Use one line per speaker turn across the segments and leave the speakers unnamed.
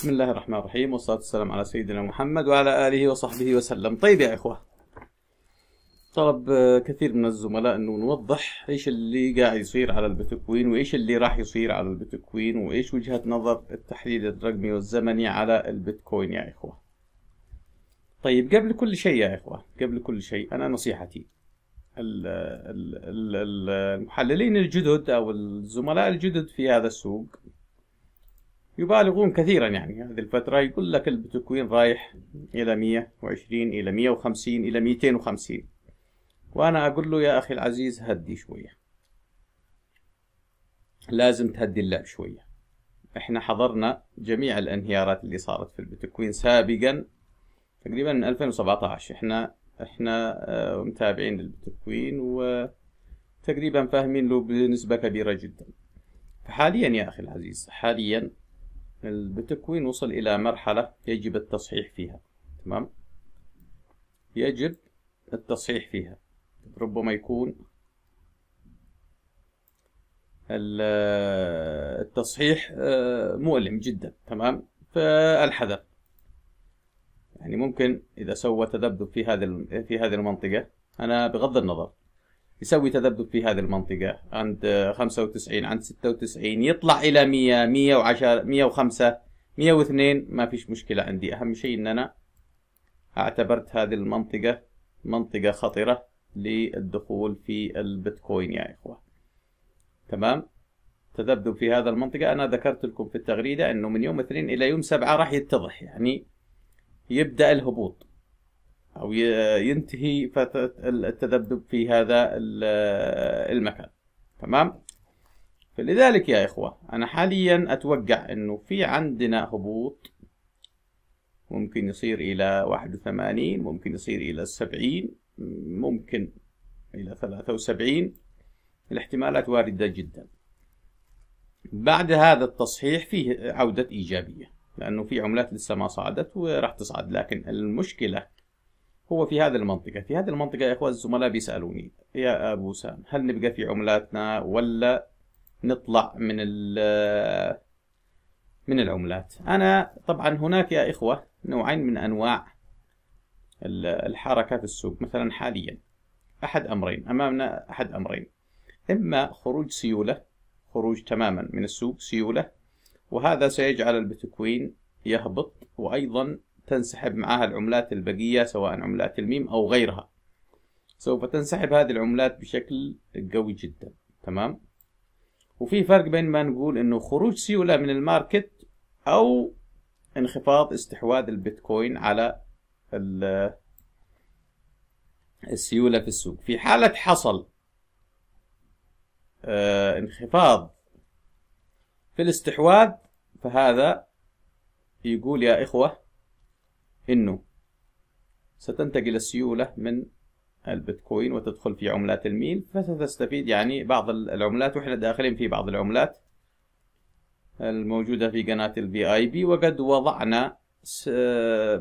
بسم الله الرحمن الرحيم والصلاة والسلام على سيدنا محمد وعلى آله وصحبه وسلم طيب يا إخوة طلب آه، كثير من الزملاء أنه نوضح إيش اللي قاعد يصير على البيتكوين وإيش اللي راح يصير على البيتكوين وإيش وجهة نظر التحليل الرقمي والزمني على البيتكوين يا إخوة طيب قبل كل شيء يا إخوة قبل كل شيء أنا نصيحتي المحللين الجدد أو الزملاء الجدد في هذا السوق يبالغون كثيرا يعني هذه الفترة يقول لك البيتكوين رايح إلى 120 إلى 150 إلى 250 وأنا أقول له يا أخي العزيز هدي شوية لازم تهدي اللعب شوية احنا حضرنا جميع الانهيارات اللي صارت في البيتكوين سابقا تقريبا من 2017 احنا احنا آه، متابعين البيتكوين وتقريبا فاهمين له بنسبة كبيرة جدا فحاليا يا اخي العزيز حاليا البيتكوين وصل إلى مرحلة يجب التصحيح فيها تمام يجب التصحيح فيها ربما يكون التصحيح آه، مؤلم جدا تمام فالحذر يعني ممكن إذا سوى تذبذب في هذه في هذه المنطقة أنا بغض النظر يسوي تذبذب في هذه المنطقة عند 95 عند 96 يطلع إلى 100 110 105 102 ما فيش مشكلة عندي أهم شيء إن أنا اعتبرت هذه المنطقة منطقة خطرة للدخول في البيتكوين يا إخوة تمام تذبذب في هذا المنطقة أنا ذكرت لكم في التغريدة أنه من يوم اثنين إلى يوم سبعة راح يتضح يعني يبدأ الهبوط او ينتهي فتره التذبذب في هذا المكان تمام فلذلك يا إخوة أنا حاليا أتوقع أنه في عندنا هبوط ممكن يصير إلى 81 ممكن يصير إلى 70 ممكن إلى 73 الاحتمالات واردة جدا بعد هذا التصحيح فيه عودة إيجابية لأنه في عملات لسه ما صعدت وراح تصعد لكن المشكلة هو في هذه المنطقة في هذه المنطقة يا إخوة الزملاء بيسألوني يا أبو سام هل نبقى في عملاتنا ولا نطلع من من العملات أنا طبعا هناك يا إخوة نوعين من أنواع الحركة في السوق مثلا حاليا أحد أمرين أمامنا أحد أمرين إما خروج سيولة خروج تماما من السوق سيولة وهذا سيجعل البيتكوين يهبط وأيضا تنسحب معها العملات البقية سواء عملات الميم أو غيرها سوف تنسحب هذه العملات بشكل قوي جدا تمام وفي فرق بين ما نقول انه خروج سيولة من الماركت او انخفاض استحواذ البيتكوين على السيولة في السوق في حالة حصل آه، انخفاض في الاستحواذ فهذا يقول يا إخوة أنه ستنتقل السيولة من البيتكوين وتدخل في عملات الميل فستستفيد يعني بعض العملات وإحنا داخلين في بعض العملات الموجودة في قناة البي آي بي وقد وضعنا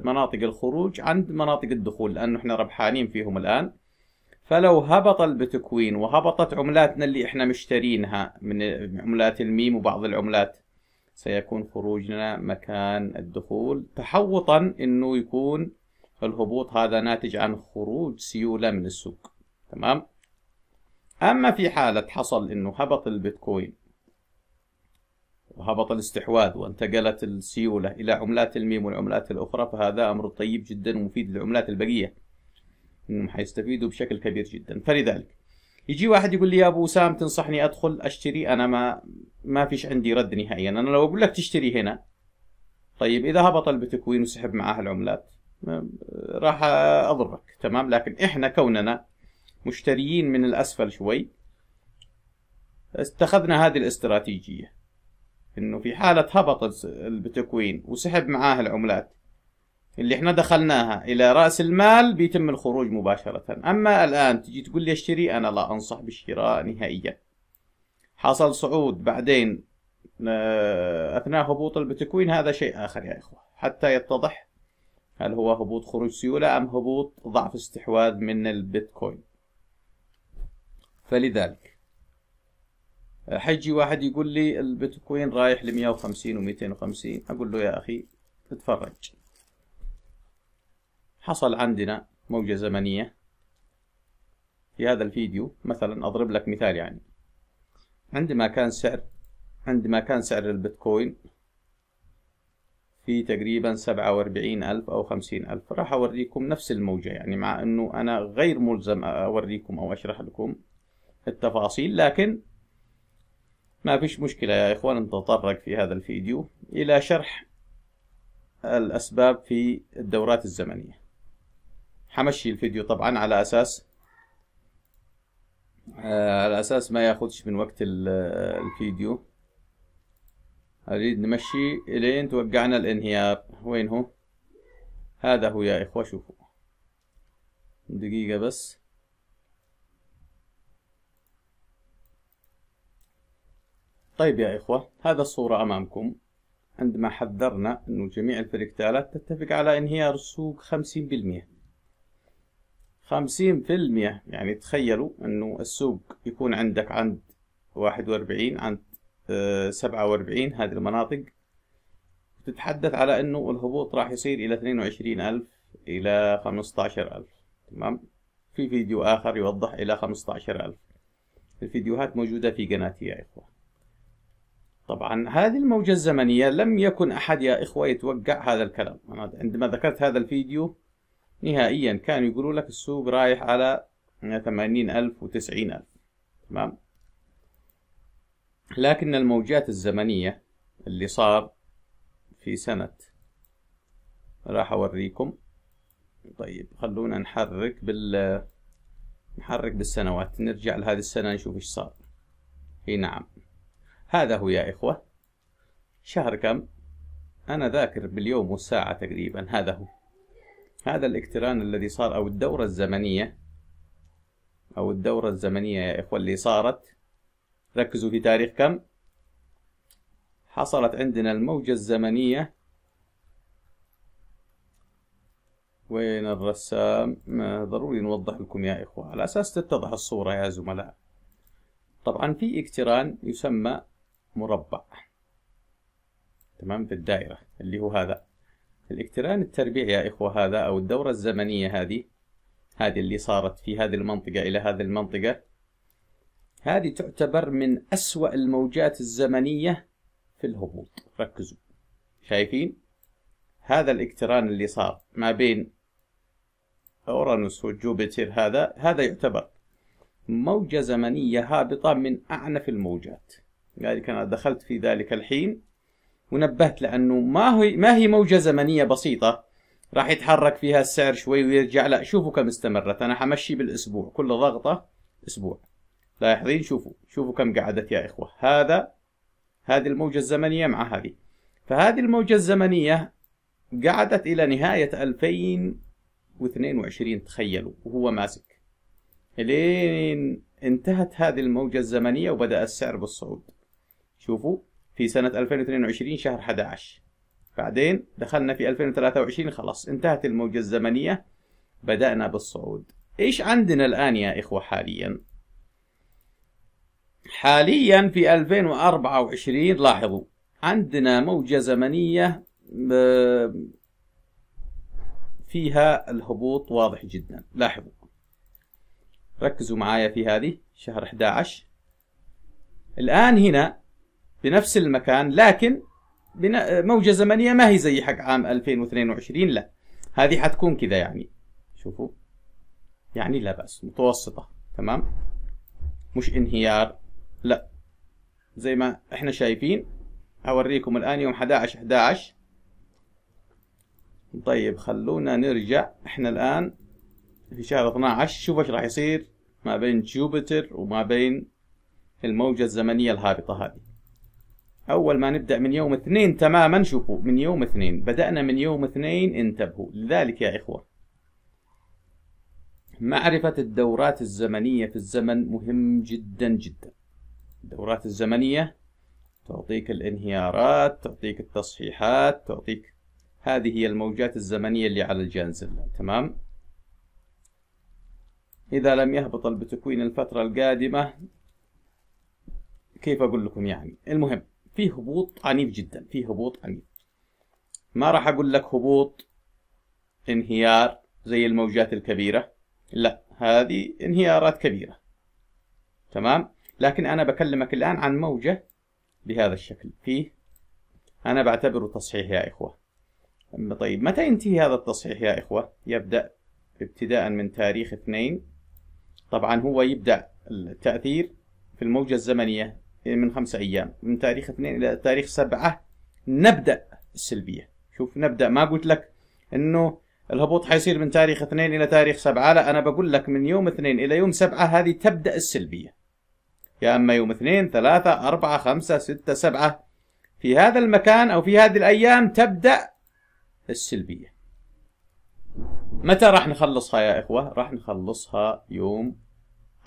مناطق الخروج عند مناطق الدخول لأنه إحنا ربحانين فيهم الآن فلو هبط البيتكوين وهبطت عملاتنا اللي إحنا مشترينها من عملات الميم وبعض العملات سيكون خروجنا مكان الدخول تحوطا انه يكون الهبوط هذا ناتج عن خروج سيولة من السوق تمام اما في حالة حصل انه هبط البيتكوين وهبط الاستحواذ وانتقلت السيولة الى عملات الميم والعملات الاخرى فهذا امر طيب جدا ومفيد للعملات البقية انهم حيستفيدوا بشكل كبير جدا فلذلك يجي واحد يقول لي يا ابو وسام تنصحني ادخل اشتري انا ما ما فيش عندي رد نهائيا انا لو اقول لك تشتري هنا طيب اذا هبط البيتكوين وسحب معاه العملات راح اضربك تمام لكن احنا كوننا مشتريين من الاسفل شوي اتخذنا هذه الاستراتيجيه انه في حاله هبط البيتكوين وسحب معاه العملات اللي احنا دخلناها الى راس المال بيتم الخروج مباشره اما الان تجي تقول لي اشتري انا لا انصح بالشراء نهائيا حصل صعود بعدين آه، اثناء هبوط البيتكوين هذا شيء اخر يا اخوه حتى يتضح هل هو هبوط خروج سيوله ام هبوط ضعف استحواذ من البيتكوين فلذلك آه، حيجي واحد يقول لي البيتكوين رايح ل 150 و 250 اقول له يا اخي اتفرج حصل عندنا موجة زمنية في هذا الفيديو مثلا أضرب لك مثال يعني عندما كان سعر عندما كان سعر البيتكوين في تقريبا سبعة واربعين ألف أو خمسين ألف راح أوريكم نفس الموجة يعني مع أنه أنا غير ملزم أوريكم أو أشرح لكم التفاصيل لكن ما فيش مشكلة يا إخوان نتطرق في هذا الفيديو إلى شرح الأسباب في الدورات الزمنية حمشي الفيديو طبعا على اساس آه، على اساس ما ياخدش من وقت آه، الفيديو اريد نمشي الين توقعنا الانهيار وين هو هذا هو يا اخوة شوفوا دقيقة بس طيب يا إخوة هذا الصورة أمامكم عندما حذرنا انه جميع الفركتالات تتفق على انهيار السوق 50% خمسين في المية يعني تخيلوا انه السوق يكون عندك عند واحد واربعين عند آه، سبعة واربعين هذه المناطق تتحدث على انه الهبوط راح يصير الى اثنين وعشرين الف الى عشر الف تمام في فيديو اخر يوضح الى عشر الف الفيديوهات موجودة في قناتي يا اخوة طبعا هذه الموجة الزمنية لم يكن احد يا اخوة يتوقع هذا الكلام انا عندما ذكرت هذا الفيديو نهائيا كانوا يقولوا لك السوق رايح على ثمانين ألف وتسعين ألف تمام لكن الموجات الزمنية اللي صار في سنة راح أوريكم طيب خلونا نحرك بال نحرك بالسنوات نرجع لهذه السنة نشوف ايش صار اي نعم هذا هو يا إخوة شهر كم أنا ذاكر باليوم والساعة تقريبا هذا هو هذا الاقتران الذي صار أو الدورة الزمنية أو الدورة الزمنية يا إخوة اللي صارت ركزوا في تاريخ كم حصلت عندنا الموجة الزمنية وين الرسام ضروري نوضح لكم يا إخوة على أساس تتضح الصورة يا زملاء طبعا في اقتران يسمى مربع تمام في الدائرة اللي هو هذا الاقتران التربيعي يا إخوة هذا أو الدورة الزمنية هذه هذه اللي صارت في هذه المنطقة إلى هذه المنطقة هذه تعتبر من أسوأ الموجات الزمنية في الهبوط ركزوا شايفين هذا الاقتران اللي صار ما بين أورانوس وجوبيتر هذا هذا يعتبر موجة زمنية هابطة من أعنف الموجات لذلك يعني أنا دخلت في ذلك الحين ونبهت لانه ما هي ما هي موجه زمنيه بسيطه راح يتحرك فيها السعر شوي ويرجع لا شوفوا كم استمرت انا حمشي بالاسبوع كل ضغطه اسبوع لاحظين شوفوا شوفوا كم قعدت يا اخوه هذا هذه الموجه الزمنيه مع هذه فهذه الموجه الزمنيه قعدت الى نهايه 2022 تخيلوا وهو ماسك لين انتهت هذه الموجه الزمنيه وبدا السعر بالصعود شوفوا في سنة 2022 شهر 11 بعدين دخلنا في 2023 خلاص انتهت الموجة الزمنية بدأنا بالصعود ايش عندنا الآن يا إخوة حاليا حاليا في 2024 لاحظوا عندنا موجة زمنية آه، فيها الهبوط واضح جدا لاحظوا ركزوا معايا في هذه شهر 11 الآن هنا بنفس المكان لكن موجة زمنية ما هي زي حق عام 2022 لا هذه حتكون كذا يعني شوفوا يعني لا بأس متوسطة تمام مش انهيار لا زي ما احنا شايفين اوريكم الان يوم 11 11 طيب خلونا نرجع احنا الان في شهر 12 شوف ايش راح يصير ما بين جوبيتر وما بين الموجة الزمنية الهابطة هذه أول ما نبدأ من يوم اثنين تماما شوفوا من يوم اثنين بدأنا من يوم اثنين انتبهوا لذلك يا إخوة معرفة الدورات الزمنية في الزمن مهم جدا جدا الدورات الزمنية تعطيك الانهيارات تعطيك التصحيحات تعطيك هذه هي الموجات الزمنية اللي على الجانزلة تمام إذا لم يهبط البتكوين الفترة القادمة كيف أقول لكم يعني المهم في هبوط عنيف جدا في هبوط عنيف ما راح اقول لك هبوط انهيار زي الموجات الكبيره لا هذه انهيارات كبيره تمام لكن انا بكلمك الان عن موجه بهذا الشكل فيه انا بعتبره تصحيح يا اخوه طيب متى ينتهي هذا التصحيح يا اخوه يبدا ابتداء من تاريخ اثنين طبعا هو يبدا التاثير في الموجه الزمنيه من خمسة أيام من تاريخ اثنين إلى تاريخ سبعة نبدأ السلبية شوف نبدأ ما قلت لك إنه الهبوط حيصير من تاريخ اثنين إلى تاريخ سبعة لا أنا بقول لك من يوم اثنين إلى يوم سبعة هذه تبدأ السلبية يا أما يوم اثنين ثلاثة أربعة خمسة ستة سبعة في هذا المكان أو في هذه الأيام تبدأ السلبية متى راح نخلصها يا إخوة؟ راح نخلصها يوم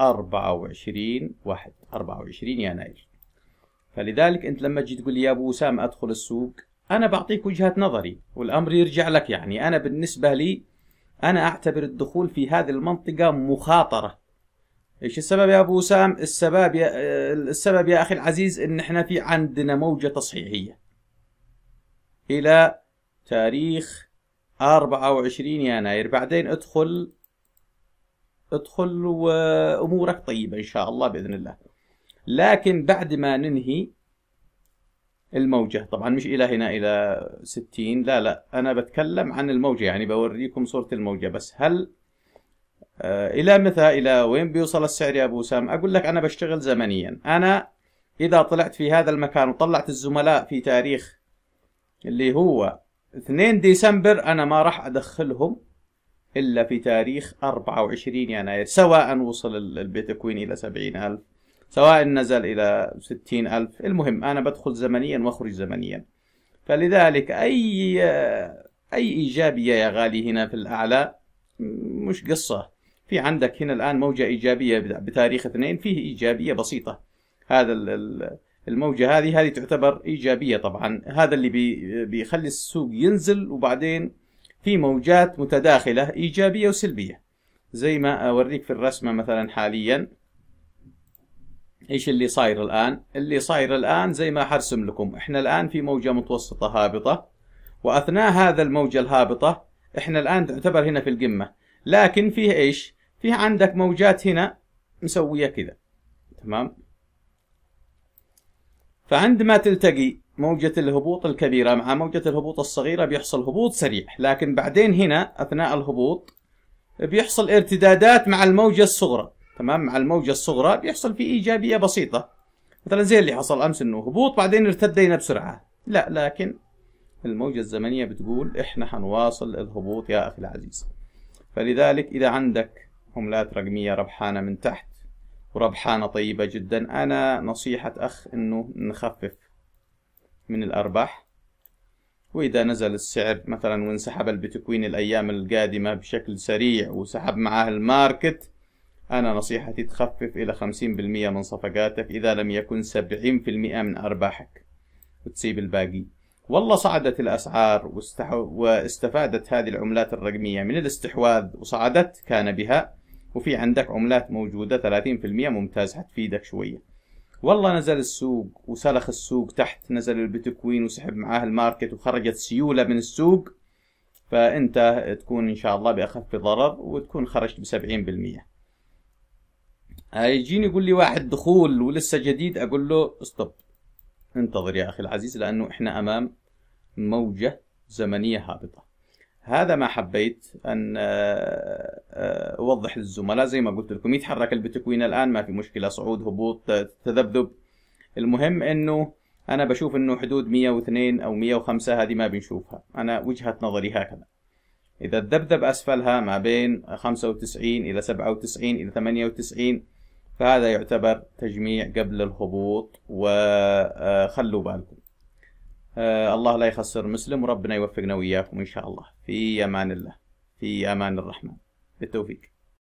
24 واحد 24 يناير فلذلك انت لما تجي تقول لي يا ابو وسام ادخل السوق انا بعطيك وجهه نظري والامر يرجع لك يعني انا بالنسبه لي انا اعتبر الدخول في هذه المنطقه مخاطره ايش السبب يا ابو وسام السبب يا السبب يا اخي العزيز ان احنا في عندنا موجه تصحيحيه الى تاريخ 24 يناير بعدين ادخل ادخل وامورك طيبه ان شاء الله باذن الله لكن بعد ما ننهي الموجة طبعا مش إلى هنا إلى 60 لا لا أنا بتكلم عن الموجة يعني بوريكم صورة الموجة بس هل آه، إلى متى إلى وين بيوصل السعر يا أبو سام أقول لك أنا بشتغل زمنيا أنا إذا طلعت في هذا المكان وطلعت الزملاء في تاريخ اللي هو 2 ديسمبر أنا ما راح أدخلهم إلا في تاريخ 24 يناير سواء وصل البيتكوين إلى 70000 سواء نزل إلى ستين ألف المهم أنا بدخل زمنيا وأخرج زمنيا فلذلك أي أي إيجابية يا غالي هنا في الأعلى مش قصة في عندك هنا الآن موجة إيجابية بتاريخ اثنين فيه إيجابية بسيطة هذا الموجة هذه هذه تعتبر إيجابية طبعا هذا اللي بيخلي السوق ينزل وبعدين في موجات متداخلة إيجابية وسلبية زي ما أوريك في الرسمة مثلا حاليا ايش اللي صاير الان اللي صاير الان زي ما حرسم لكم احنا الان في موجة متوسطة هابطة واثناء هذا الموجة الهابطة احنا الان تعتبر هنا في القمة لكن فيه ايش فيه عندك موجات هنا مسوية كذا تمام فعندما تلتقي موجة الهبوط الكبيرة مع موجة الهبوط الصغيرة بيحصل هبوط سريع لكن بعدين هنا أثناء الهبوط بيحصل ارتدادات مع الموجة الصغرى تمام مع الموجه الصغرى بيحصل في ايجابيه بسيطه مثلا زي اللي حصل امس انه هبوط بعدين ارتدينا بسرعه لا لكن الموجه الزمنيه بتقول احنا حنواصل الهبوط يا اخي العزيز فلذلك اذا عندك عملات رقميه ربحانه من تحت وربحانه طيبه جدا انا نصيحه اخ انه نخفف من الارباح وإذا نزل السعر مثلا وانسحب البيتكوين الأيام القادمة بشكل سريع وسحب معاه الماركت أنا نصيحتي تخفف إلى 50% من صفقاتك إذا لم يكن 70% من أرباحك وتسيب الباقي والله صعدت الأسعار واستفادت هذه العملات الرقمية من الاستحواذ وصعدت كان بها وفي عندك عملات موجودة 30% ممتاز حتفيدك شوية والله نزل السوق وسلخ السوق تحت نزل البيتكوين وسحب معاه الماركت وخرجت سيولة من السوق فأنت تكون إن شاء الله بأخف ضرر وتكون خرجت بسبعين بالمئة هيجيني يقول لي واحد دخول ولسه جديد اقول له ستوب انتظر يا اخي العزيز لانه احنا امام موجه زمنيه هابطه هذا ما حبيت ان آه، آه، اوضح للزملاء زي ما قلت لكم يتحرك البيتكوين الان ما في مشكله صعود هبوط تذبذب المهم انه انا بشوف انه حدود 102 او 105 هذه ما بنشوفها انا وجهه نظري هكذا اذا الذبذب اسفلها ما بين 95 الى 97 الى 98 فهذا يعتبر تجميع قبل الهبوط وخلوا بالكم آه، الله لا يخسر مسلم وربنا يوفقنا وياكم إن شاء الله في أمان الله في أمان الرحمن بالتوفيق